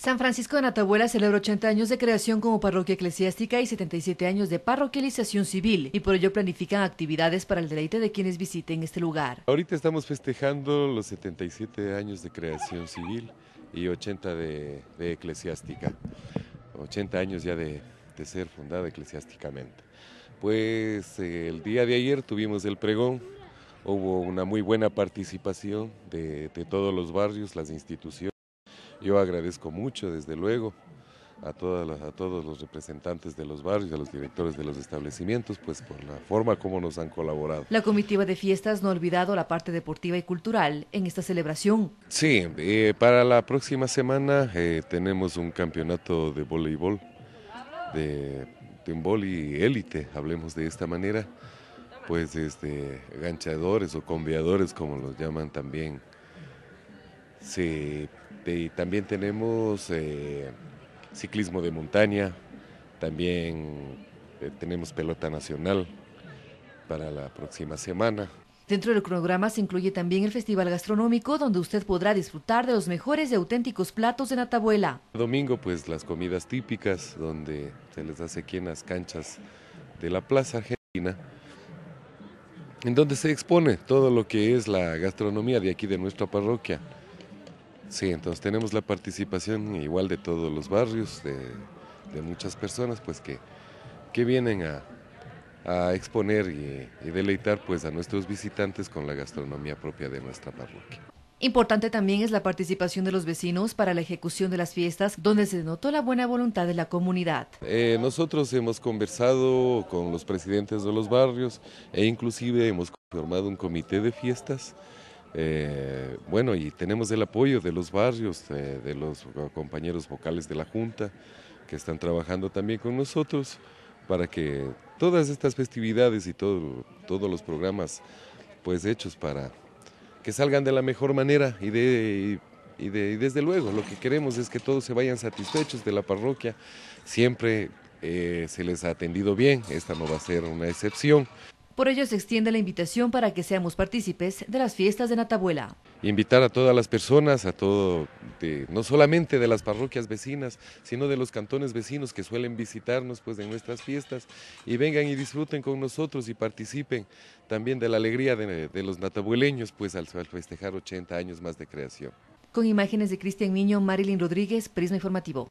San Francisco de Natabuela celebra 80 años de creación como parroquia eclesiástica y 77 años de parroquialización civil y por ello planifican actividades para el deleite de quienes visiten este lugar. Ahorita estamos festejando los 77 años de creación civil y 80 de, eclesiástica, 80 años ya de, ser fundada eclesiásticamente. Pues eh, el día de ayer tuvimos el pregón, hubo una muy buena participación de todos los barrios, las instituciones. Yo agradezco mucho, desde luego, a, todas a todos los representantes de los barrios, a los directores de los establecimientos, pues por la forma como nos han colaborado. La comitiva de fiestas no ha olvidado la parte deportiva y cultural en esta celebración. Sí, eh, para la próxima semana eh, tenemos un campeonato de voleibol, de, de y élite, hablemos de esta manera, pues este, ganchadores o conviadores, como los llaman también Sí, y también tenemos eh, ciclismo de montaña, también eh, tenemos pelota nacional para la próxima semana. Dentro del cronograma se incluye también el Festival Gastronómico, donde usted podrá disfrutar de los mejores y auténticos platos de Natabuela. domingo, pues las comidas típicas, donde se les hace aquí en las canchas de la Plaza Argentina, en donde se expone todo lo que es la gastronomía de aquí de nuestra parroquia. Sí, entonces tenemos la participación igual de todos los barrios, de, muchas personas pues que, que vienen a, exponer y, deleitar pues a nuestros visitantes con la gastronomía propia de nuestra parroquia. Importante también es la participación de los vecinos para la ejecución de las fiestas, donde se notó la buena voluntad de la comunidad. Eh, nosotros hemos conversado con los presidentes de los barrios e inclusive hemos formado un comité de fiestas eh, bueno, y tenemos el apoyo de los barrios, eh, de, los eh, compañeros vocales de la Junta, que están trabajando también con nosotros para que todas estas festividades y todos los programas pues hechos para que salgan de la mejor manera y, de, y, desde luego lo que queremos es que todos se vayan satisfechos de la parroquia. Siempre se les ha atendido bien, esta no va a ser una excepción. Por ello se extiende la invitación para que seamos partícipes de las fiestas de Natabuela. Invitar a todas las personas, a todo, no solamente de las parroquias vecinas, sino de los cantones vecinos que suelen visitarnos pues en nuestras fiestas y vengan y disfruten con nosotros y participen también de la alegría de, los natabueleños pues al, al festejar 80 años más de creación. Con imágenes de Cristian Niño, Marilyn Rodríguez, Prisma Informativo.